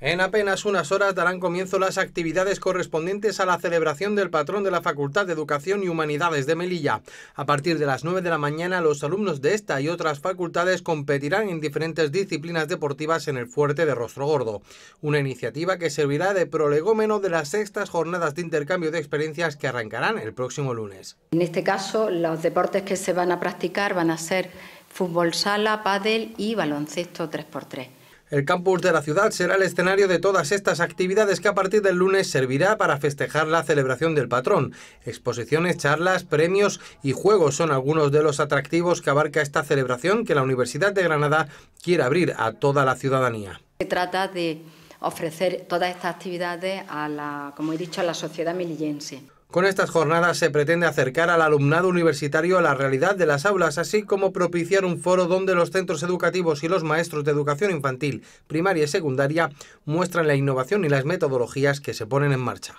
En apenas unas horas darán comienzo las actividades correspondientes a la celebración del patrón de la Facultad de Educación y Humanidades de Melilla. A partir de las 9 de la mañana, los alumnos de esta y otras facultades competirán en diferentes disciplinas deportivas en el Fuerte de Rostro Gordo. Una iniciativa que servirá de prolegómeno de las sextas jornadas de intercambio de experiencias que arrancarán el próximo lunes. En este caso, los deportes que se van a practicar van a ser fútbol sala, pádel y baloncesto 3x3. El campus de la ciudad será el escenario de todas estas actividades que a partir del lunes servirá para festejar la celebración del patrón. Exposiciones, charlas, premios y juegos son algunos de los atractivos que abarca esta celebración que la Universidad de Granada quiere abrir a toda la ciudadanía. Se trata de ofrecer todas estas actividades a la, como he dicho, a la sociedad milillense. Con estas jornadas se pretende acercar al alumnado universitario a la realidad de las aulas, así como propiciar un foro donde los centros educativos y los maestros de educación infantil, primaria y secundaria muestran la innovación y las metodologías que se ponen en marcha.